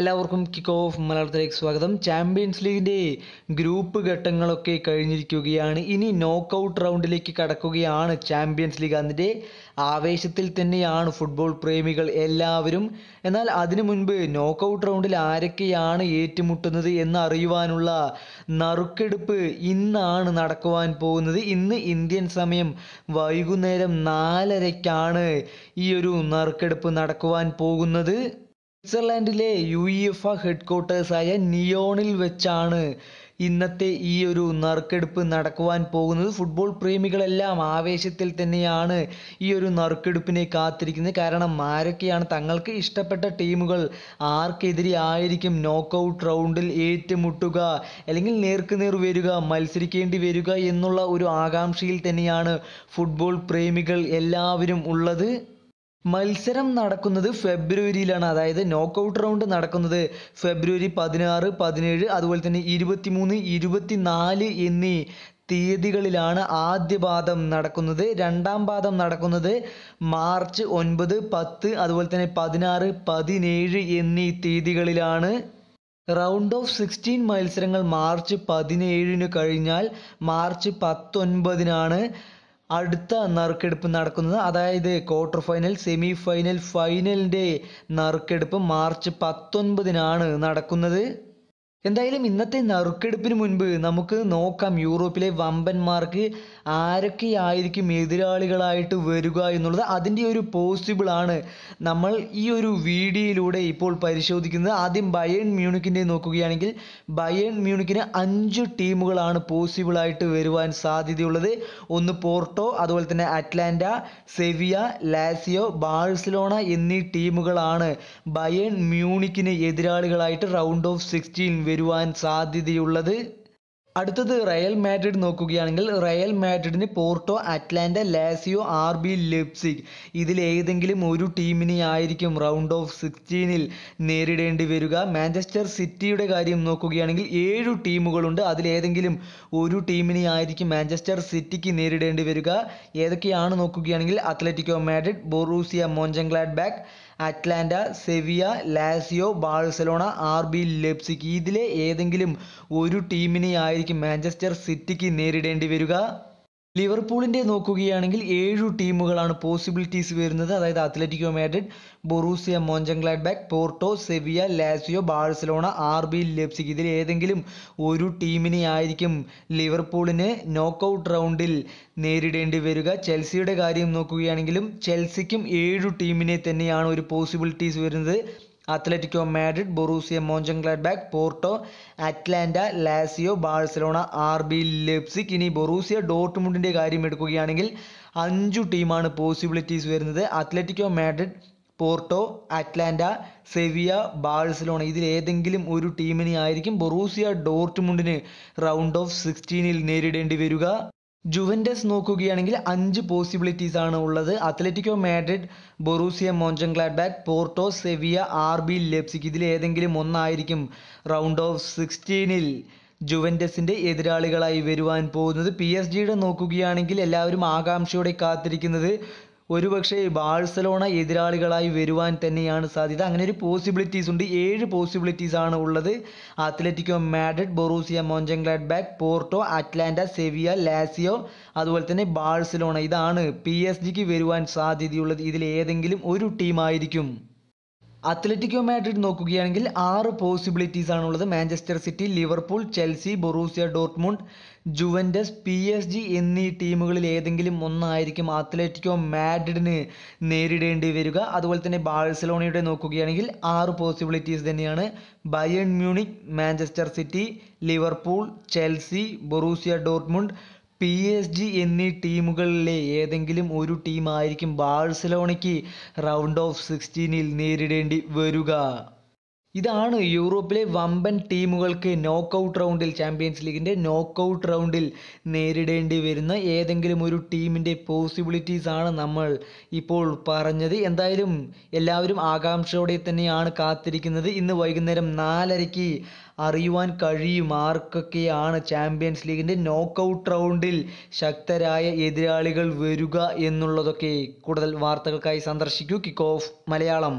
എല്ലാവർക്കും kick off മലയാളത്തിലേക്ക് സ്വാഗതം ചാമ്പ്യൻസ് ലീഗിൻ്റെ ഗ്രൂപ്പ് ഘട്ടങ്ങളൊക്കെ കഴിഞ്ഞിരിക്കുകയാണ് ഇനി നോക്കൗട്ട് റൗണ്ടിലേക്ക് കടക്കുകയാണ് ചാമ്പ്യൻസ് ലീഗ് അതിൻ്റെ ആവേശത്തിൽ തന്നെയാണ് ഫുട്ബോൾ പ്രേമികൾ എല്ലാവരും എന്നാൽ അതിനു മുൻപ് നോക്കൗട്ട് റൗണ്ടിൽ ആരൊക്കെയാണ് ഏറ്റുമുട്ടുന്നത് എന്ന് അറിയുവാനുള്ള നറുക്കെടുപ്പ് ഇന്നാണ് നടക്കുവാൻ പോകുന്നത് ഇന്ന് ഇന്ത്യൻ സമയം വൈകുന്നേരം നാലരയ്ക്കാണ് ഈ ഒരു നറുക്കെടുപ്പ് നടക്കുവാൻ പോകുന്നത് സ്വിറ്റ്സർലൻഡിലെ യു എഫ ഹെഡ് ക്വാർട്ടേഴ്സായ നിയോണിൽ വെച്ചാണ് ഇന്നത്തെ ഈ ഒരു നറുക്കെടുപ്പ് നടക്കുവാൻ പോകുന്നത് ഫുട്ബോൾ പ്രേമികളെല്ലാം ആവേശത്തിൽ തന്നെയാണ് ഈ ഒരു നറുക്കെടുപ്പിനെ കാത്തിരിക്കുന്നത് കാരണം ആരൊക്കെയാണ് തങ്ങൾക്ക് ഇഷ്ടപ്പെട്ട ടീമുകൾ ആർക്കെതിരെ ആയിരിക്കും നോക്കൗട്ട് റൗണ്ടിൽ ഏറ്റുമുട്ടുക അല്ലെങ്കിൽ നേർക്കുനേർ വരിക മത്സരിക്കേണ്ടി വരിക എന്നുള്ള ഒരു ആകാംക്ഷയിൽ തന്നെയാണ് ഫുട്ബോൾ പ്രേമികൾ എല്ലാവരും ഉള്ളത് മത്സരം നടക്കുന്നത് ഫെബ്രുവരിയിലാണ് അതായത് നോക്കൗട്ട് റൗണ്ട് നടക്കുന്നത് ഫെബ്രുവരി പതിനാറ് പതിനേഴ് അതുപോലെ തന്നെ ഇരുപത്തി നാല് എന്നീ തീയതികളിലാണ് ആദ്യ പാദം നടക്കുന്നത് രണ്ടാം പാദം നടക്കുന്നത് മാർച്ച് ഒൻപത് പത്ത് അതുപോലെ തന്നെ പതിനാറ് പതിനേഴ് എന്നീ തീയതികളിലാണ് റൗണ്ട് ഓഫ് സിക്സ്റ്റീൻ മത്സരങ്ങൾ മാർച്ച് പതിനേഴിന് കഴിഞ്ഞാൽ മാർച്ച് പത്തൊൻപതിനാണ് അടുത്ത നറുക്കെടുപ്പ് നടക്കുന്നത് അതായത് ക്വാർട്ടർ ഫൈനൽ സെമി ഫൈനൽ ഫൈനലിൻ്റെ നറുക്കെടുപ്പ് മാർച്ച് പത്തൊൻപതിനാണ് നടക്കുന്നത് എന്തായാലും ഇന്നത്തെ നറുക്കെടുപ്പിന് മുൻപ് നമുക്ക് നോക്കാം യൂറോപ്പിലെ വമ്പന്മാർക്ക് ആരൊക്കെയായിരിക്കും എതിരാളികളായിട്ട് വരിക എന്നുള്ളത് അതിൻ്റെ ഒരു പോസിബിൾ ആണ് നമ്മൾ ഈ ഒരു വീഡിയോയിലൂടെ ഇപ്പോൾ പരിശോധിക്കുന്നത് ആദ്യം ബയൺ മ്യൂണിക്കിൻ്റെ നോക്കുകയാണെങ്കിൽ ബയൺ മ്യൂണിക്കിന് അഞ്ച് ടീമുകളാണ് പോസിബിളായിട്ട് വരുവാൻ സാധ്യതയുള്ളത് ഒന്ന് പോർട്ടോ അതുപോലെ തന്നെ അറ്റ്ലാന്റ സെവിയ ലാസിയോ ബാഴ്സലോണ എന്നീ ടീമുകളാണ് ബയൺ മ്യൂണിക്കിന് എതിരാളികളായിട്ട് റൗണ്ട് ഓഫ് സിക്സ്റ്റീൻ വരുവാൻ സാധ്യതയുള്ളത് അടുത്തത് റയൽ മാഡ്രിഡ് നോക്കുകയാണെങ്കിൽ റയൽ മാഡ്രിഡിന് Porto Atalanta Lazio R B Leipzig ഇതിലേതെങ്കിലും ഒരു ടീമിനെ ആയിരിക്കും റൗണ്ട് ഓഫ് സിക്സ്റ്റീനിൽ നേരിടേണ്ടി വരിക മാഞ്ചസ്റ്റർ സിറ്റിയുടെ കാര്യം നോക്കുകയാണെങ്കിൽ ഏഴു ടീമുകളുണ്ട് അതിലേതെങ്കിലും ഒരു ടീമിനെ ആയിരിക്കും മാഞ്ചസ്റ്റർ സിറ്റിക്ക് നേരിടേണ്ടി വരിക ഏതൊക്കെയാണ് നോക്കുകയാണെങ്കിൽ Atletico Madrid Borussia Monchengladbach Atalanta Sevilla Lazio Barcelona R B Leipzig ഇതിലെ ഏതെങ്കിലും ഒരു ടീമിനെയായിരിക്കും മാഞ്ചസ്റ്റർ സിറ്റിക്ക് നേരിടേണ്ടി വരിക ലിവർപൂളിൻ്റെ നോക്കുകയാണെങ്കിൽ ഏഴു ടീമുകളാണ് പോസിബിലിറ്റീസ് വരുന്നത് അതായത് Atletico Madrid Borussia Monchengladbach Porto Sevilla Lazio Barcelona R B Leipzig ഇതിൽ ഏതെങ്കിലും ഒരു ടീമിനെ ആയിരിക്കും ലിവർപൂളിന് നോക്കൗട്ട് റൗണ്ടിൽ നേരിടേണ്ടി വരിക ചെൽസിയുടെ കാര്യം നോക്കുകയാണെങ്കിലും ചെൽസിക്കും ഏഴു ടീമിനെ തന്നെയാണ് ഒരു പോസിബിലിറ്റീസ് വരുന്നത് Atletico Madrid Borussia Monchengladbach Porto Atalanta Lazio Barcelona R B Leipzig ഇനി ബൊറൂസിയ ഡോട്ട്മുണ്ടിൻ്റെ കാര്യം എടുക്കുകയാണെങ്കിൽ അഞ്ചു ടീമാണ് പോസിബിലിറ്റീസ് വരുന്നത് Atletico Madrid Porto Atalanta Sevilla Barcelona ഇതിൽ ഏതെങ്കിലും ഒരു ടീമിനെ ആയിരിക്കും ബൊറൂസിയ ഡോർട്ട്മുണ്ടിന് റൗണ്ട് ഓഫ് സിക്സ്റ്റീനിൽ നേരിടേണ്ടി വരിക ജുവൻഡസ് നോക്കുകയാണെങ്കിൽ അഞ്ച് പോസിബിലിറ്റീസ് ആണ് ഉള്ളത് Atletico Madrid Borussia Monchengladbach Porto Sevilla R B Leipzig ഇതിൽ ഏതെങ്കിലും ഒന്നായിരിക്കും റൗണ്ട് ഓഫ് സിക്സ്റ്റീനിൽ ജുവൻഡസിൻ്റെ എതിരാളികളായി വരുവാൻ പോകുന്നത് പി എസ് ജിയുടെ നോക്കുകയാണെങ്കിൽ എല്ലാവരും ആകാംക്ഷയോടെ കാത്തിരിക്കുന്നത് ഒരുപക്ഷെ ബാഴ്സലോണ എതിരാളികളായി വരുവാൻ തന്നെയാണ് സാധ്യത അങ്ങനെ ഒരു പോസിബിലിറ്റീസ് ഉണ്ട് ഏഴ് പോസിബിലിറ്റീസ് ആണ് ഉള്ളത് Atletico Madrid Borussia Monchengladbach Porto Atalanta Sevilla Lazio അതുപോലെ തന്നെ ബാഴ്സലോണ ഇതാണ് പി എസ് ജിക്ക് വരുവാൻ സാധ്യതയുള്ളത് ഇതിൽ ഏതെങ്കിലും ഒരു ടീമായിരിക്കും അത്ലറ്റിക്കോ മാഡ്രിഡ് നോക്കുകയാണെങ്കിൽ ആറ് പോസിബിലിറ്റീസ് ആണുള്ളത് Manchester City Liverpool Chelsea Borussia Dortmund Juventus P S G എന്നീ ടീമുകളിൽ ഏതെങ്കിലും ഒന്നായിരിക്കും അത്ലറ്റിക്കോ മാഡ്രിഡിന് നേരിടേണ്ടി വരിക അതുപോലെ തന്നെ ബാഴ്സലോണയുടെ നോക്കുകയാണെങ്കിൽ ആറ് പോസിബിലിറ്റീസ് തന്നെയാണ് Bayern Munich Manchester City Liverpool Chelsea Borussia Dortmund P S G എന്നീ ടീമുകളിലെ ഏതെങ്കിലും ഒരു ടീമായിരിക്കും ബാഴ്സലോണയ്ക്ക് റൗണ്ട് ഓഫ് സിക്സ്റ്റീനിൽ നേരിടേണ്ടി വരിക ഇതാണ് യൂറോപ്പിലെ വമ്പൻ ടീമുകൾക്ക് നോക്കൗട്ട് റൗണ്ടിൽ ചാമ്പ്യൻസ് ലീഗിൻ്റെ നോക്കൗട്ട് റൗണ്ടിൽ നേരിടേണ്ടി വരുന്ന ഏതെങ്കിലും ഒരു ടീമിൻ്റെ പോസിബിലിറ്റീസ് ആണ് നമ്മൾ ഇപ്പോൾ പറഞ്ഞത് എന്തായാലും എല്ലാവരും ആകാംക്ഷയോടെ തന്നെയാണ് കാത്തിരിക്കുന്നത് ഇന്ന് വൈകുന്നേരം നാലരയ്ക്ക് അറിയുവാൻ കഴിയും ആർക്കൊക്കെയാണ് ചാമ്പ്യൻസ് ലീഗിൻ്റെ നോക്കൗട്ട് റൗണ്ടിൽ ശക്തരായ എതിരാളികൾ വരിക എന്നുള്ളതൊക്കെ കൂടുതൽ വാർത്തകൾക്കായി സന്ദർശിക്കൂ കിക്ക് ഓഫ് മലയാളം